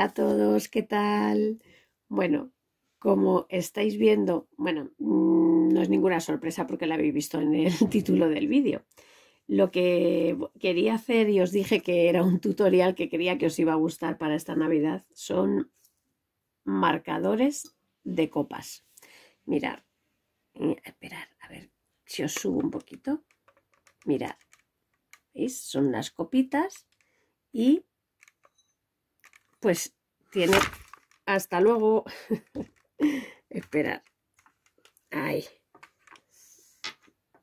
a todos, ¿qué tal? Bueno, como estáis viendo, bueno, mm, no es ninguna sorpresa porque la habéis visto en el título del vídeo. Lo que quería hacer y os dije que era un tutorial que quería que os iba a gustar para esta Navidad son marcadores de copas. Mirad eh, esperar, a ver si os subo un poquito. Mirad, ¿veis? Son las copitas y pues tiene hasta luego. Esperar. Ahí.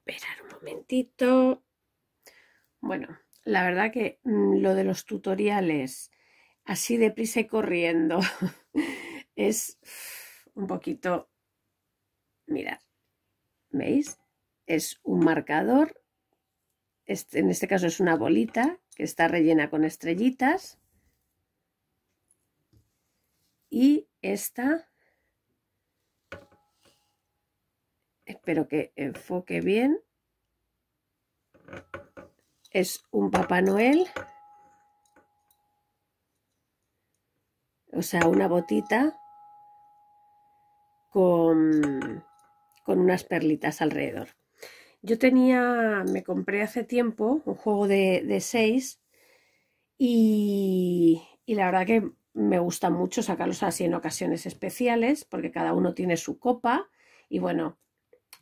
Esperar un momentito. Bueno, la verdad que mm, lo de los tutoriales así deprisa y corriendo es un poquito... Mirad, ¿veis? Es un marcador. Este, en este caso es una bolita que está rellena con estrellitas y esta espero que enfoque bien es un Papá Noel o sea una botita con, unas perlitas alrededor yo tenía, me compré hace tiempo un juego de, de seis y, y, la verdad que me gusta mucho sacarlos así en ocasiones especiales, porque cada uno tiene su copa. Y bueno,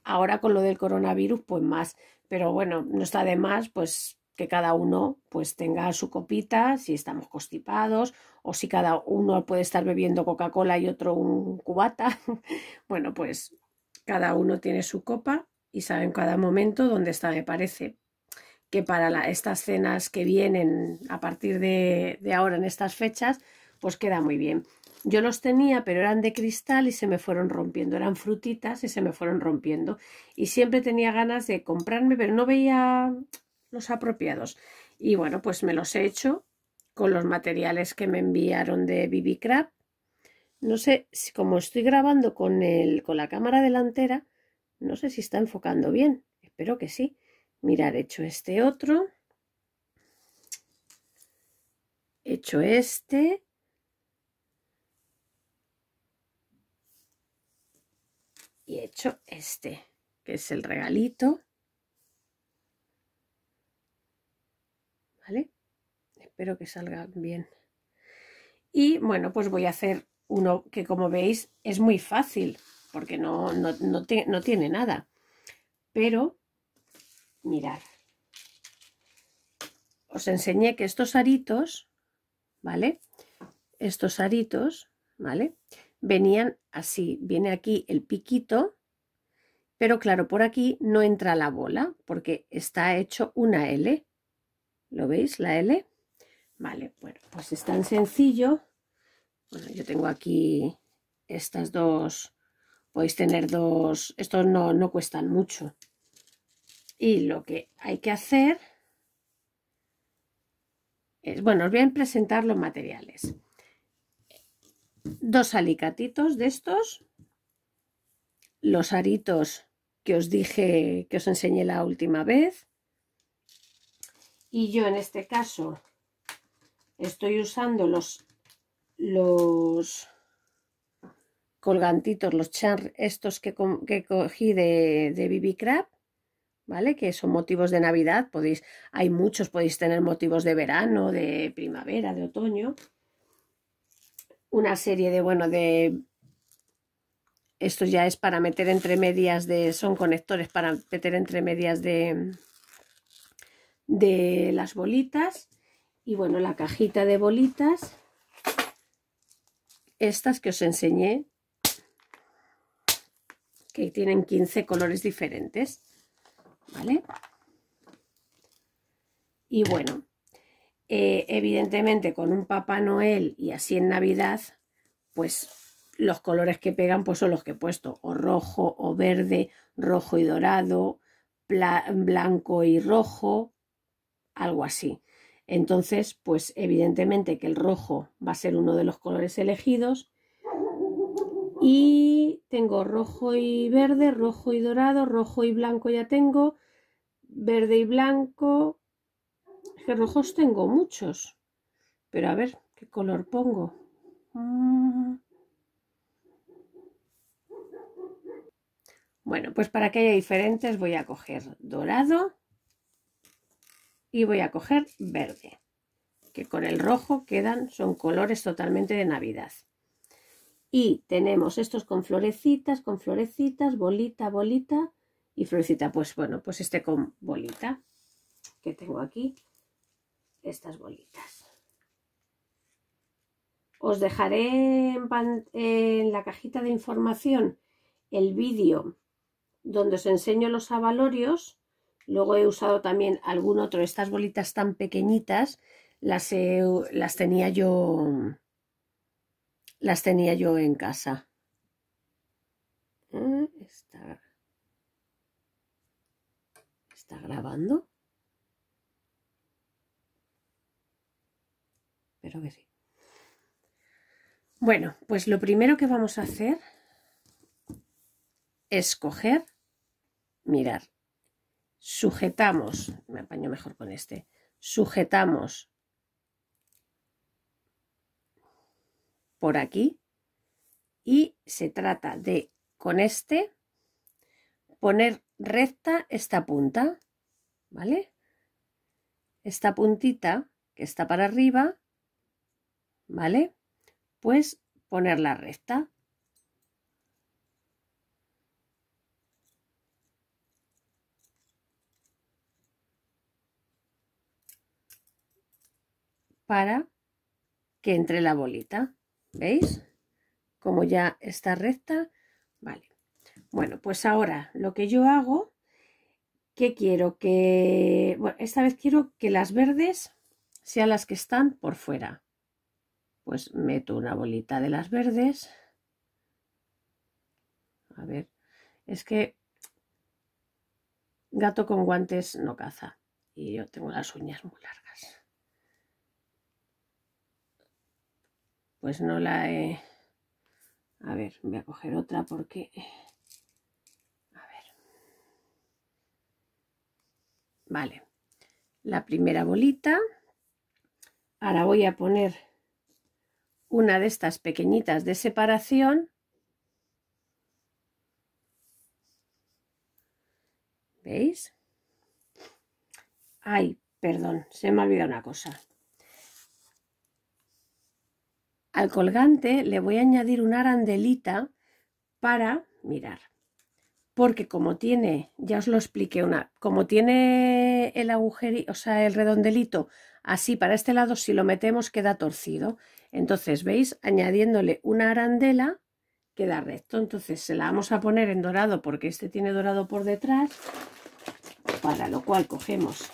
ahora con lo del coronavirus, pues más. Pero bueno, no está de más, pues que cada uno pues tenga su copita si estamos constipados o si cada uno puede estar bebiendo Coca-Cola y otro un cubata. bueno, pues cada uno tiene su copa y sabe en cada momento dónde está, me parece que para estas cenas que vienen a partir de ahora en estas fechas, pues queda muy bien. Yo los tenía, pero eran de cristal y se me fueron rompiendo. Eran frutitas y se me fueron rompiendo. Y siempre tenía ganas de comprarme, pero no veía los apropiados. Y bueno, pues me los he hecho con los materiales que me enviaron de BB No sé, como estoy grabando con, el, con la cámara delantera, no sé si está enfocando bien. Espero que sí. Mirar, he hecho este otro. He hecho este y he hecho este, que es el regalito. ¿Vale? Espero que salga bien. Y bueno, pues voy a hacer uno que como veis es muy fácil, porque no, no tiene nada. Pero, mirad. Os enseñé que estos aritos, ¿vale? Estos aritos, ¿vale? venían así. Viene aquí el piquito, pero claro, por aquí no entra la bola porque está hecho una L. ¿Lo veis? La L. Vale, bueno, pues es tan sencillo. Bueno, yo tengo aquí estas dos. Podéis tener dos. Estos no, no cuestan mucho. Y lo que hay que hacer es, bueno, os voy a presentar los materiales dos alicatitos de estos, los aritos que os dije, que os enseñé la última vez. Y yo en este caso estoy usando los, los colgantitos, los char, estos que, cogí de, de Crab, ¿vale? Que son motivos de Navidad, podéis, hay muchos, podéis tener motivos de verano, de primavera, de otoño una serie de, bueno, de... Esto ya es para meter entre medias de... Son conectores para meter entre medias de... De las bolitas. Y bueno, la cajita de bolitas. Estas que os enseñé. Que tienen 15 colores diferentes. ¿Vale? Y bueno, eh, evidentemente con un Papá Noel y así en Navidad, pues los colores que pegan pues son los que he puesto, o rojo o verde, rojo y dorado, blanco y rojo, algo así. Entonces, pues evidentemente que el rojo va a ser uno de los colores elegidos. Y tengo rojo y verde, rojo y dorado, rojo y blanco ya tengo, verde y blanco, que rojos tengo muchos. Pero a ver, ¿qué color pongo? Mm. Bueno, pues para que haya diferentes voy a coger dorado y voy a coger verde, que con el rojo quedan, son colores totalmente de Navidad. Y tenemos estos con florecitas, con florecitas, bolita, bolita y florecita. Pues bueno, pues este con bolita que tengo aquí estas bolitas. Os dejaré en, la cajita de información el vídeo donde os enseño los avalorios Luego he usado también algún otro. Estas bolitas tan pequeñitas las, las tenía yo las tenía yo en casa. ¿Eh? Está, está grabando. Bueno, pues lo primero que vamos a hacer es coger, mirar, sujetamos, me apaño mejor con este, sujetamos por aquí y se trata de con este poner recta esta punta, ¿vale? Esta puntita que está para arriba ¿vale? Pues la recta. para que entre la bolita. ¿Veis? Como ya está recta. Vale. Bueno, pues ahora lo que yo hago, que quiero que... Bueno, esta vez quiero que las verdes sean las que están por fuera pues meto una bolita de las verdes. A ver, es que gato con guantes no caza y yo tengo las uñas muy largas. Pues no la he... A ver, voy a coger otra porque... A ver. Vale. La primera bolita. Ahora voy a poner una de estas pequeñitas de separación. ¿Veis? Ay, perdón, se me ha olvidado una cosa. Al colgante le voy a añadir una arandelita para mirar. Porque como tiene, ya os lo expliqué una, como tiene el agujerito, o sea, el redondelito Así, para este lado, si lo metemos, queda torcido. Entonces, ¿veis? Añadiéndole una arandela, queda recto. Entonces, se la vamos a poner en dorado porque este tiene dorado por detrás. Para lo cual, cogemos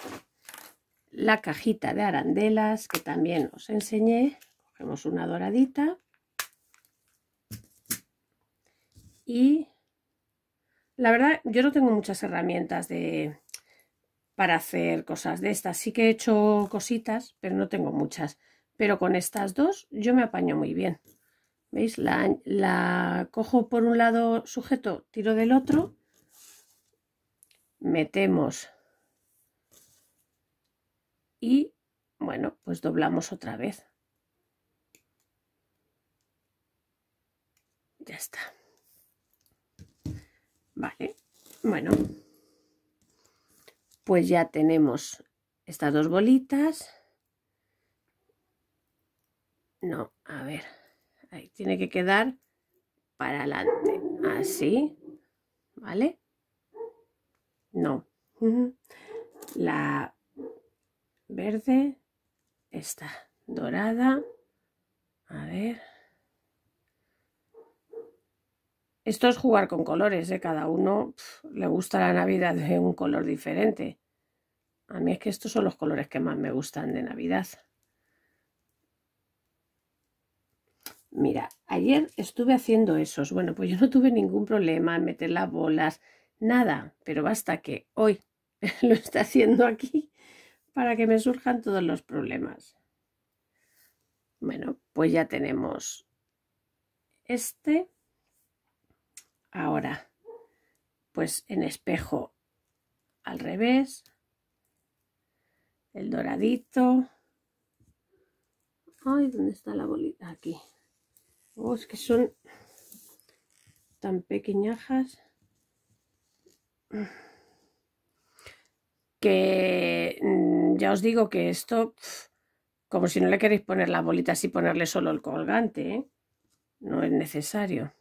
la cajita de arandelas que también os enseñé. Cogemos una doradita. Y la verdad, yo no tengo muchas herramientas de, para hacer cosas de estas. Sí que he hecho cositas, pero no tengo muchas. Pero con estas dos yo me apaño muy bien. ¿Veis? La, la cojo por un lado sujeto, tiro del otro. Metemos. Y, bueno, pues doblamos otra vez. Ya está. Vale. Bueno, pues ya tenemos estas dos bolitas. No, a ver, ahí tiene que quedar para adelante, así, ¿vale? No, la verde, está, dorada, a ver, Esto es jugar con colores, ¿eh? cada uno le gusta la Navidad de un color diferente. A mí es que estos son los colores que más me gustan de Navidad. Mira, ayer estuve haciendo esos. Bueno, pues yo no tuve ningún problema en meter las bolas, nada. Pero basta que hoy lo está haciendo aquí para que me surjan todos los problemas. Bueno, pues ya tenemos este. Ahora, pues en espejo al revés, el doradito. Ay, ¿dónde está la bolita? Aquí. Oh, es que son tan pequeñajas que mm, ya os digo que esto, como si no le queréis poner la bolita y ponerle solo el colgante, ¿eh? no es necesario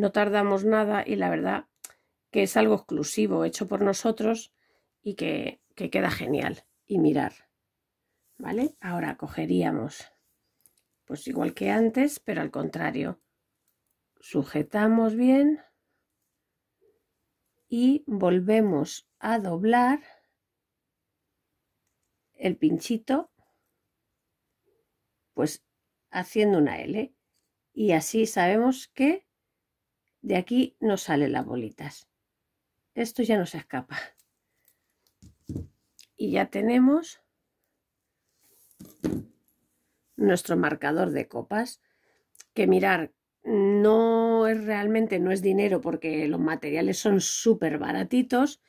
no tardamos nada y la verdad que es algo exclusivo hecho por nosotros y que, que queda genial. Y mirar, ¿vale? Ahora cogeríamos, pues igual que antes, pero al contrario. Sujetamos bien y volvemos a doblar el pinchito, pues haciendo una L. Y así sabemos que de aquí nos salen las bolitas. Esto ya no se escapa. Y ya tenemos nuestro marcador de copas. Que mirar, no es realmente, no es dinero porque los materiales son súper baratitos.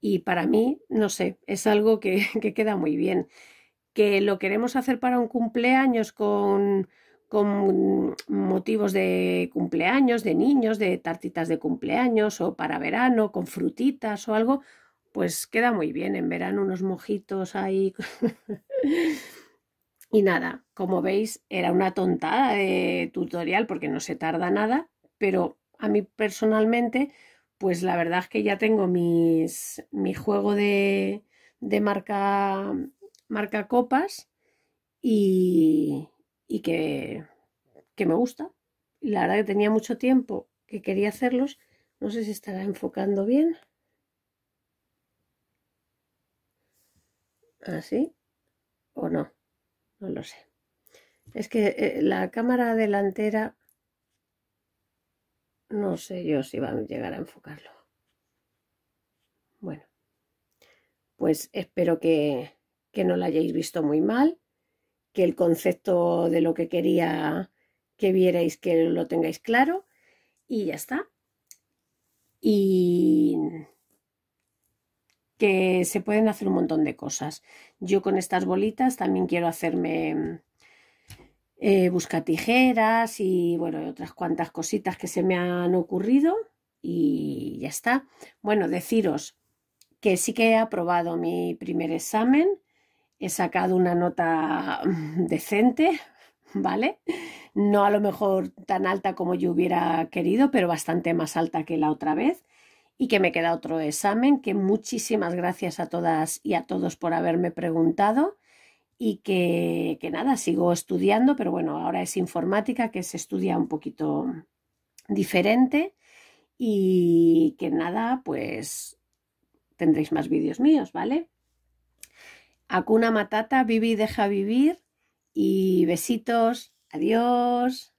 Y para mí, no sé, es algo que, que queda muy bien. Que lo queremos hacer para un cumpleaños con con motivos de cumpleaños, de niños, de tartitas de cumpleaños o para verano, con frutitas o algo, pues queda muy bien en verano unos mojitos ahí. y nada, como veis, era una tontada de tutorial porque no se tarda nada, pero a mí personalmente, pues la verdad es que ya tengo mis, mi juego de, de marca, marca copas y, y que, me gusta. La verdad que tenía mucho tiempo que quería hacerlos. No sé si estará enfocando bien. Así ¿Ah, o no, no lo sé. Es que eh, la cámara delantera, no sé yo si va a llegar a enfocarlo. Bueno, pues espero que, que no la hayáis visto muy mal que el concepto de lo que quería que vierais que lo tengáis claro y ya está. Y que se pueden hacer un montón de cosas. Yo con estas bolitas también quiero hacerme eh, busca tijeras y bueno, otras cuantas cositas que se me han ocurrido y ya está. Bueno, deciros que sí que he aprobado mi primer examen he sacado una nota decente, ¿vale? No a lo mejor tan alta como yo hubiera querido, pero bastante más alta que la otra vez. Y que me queda otro examen, que muchísimas gracias a todas y a todos por haberme preguntado. Y que, que nada, sigo estudiando, pero bueno, ahora es informática, que se estudia un poquito diferente. Y que nada, pues tendréis más vídeos míos, ¿vale? Hakuna Matata, vive y deja vivir y besitos, adiós.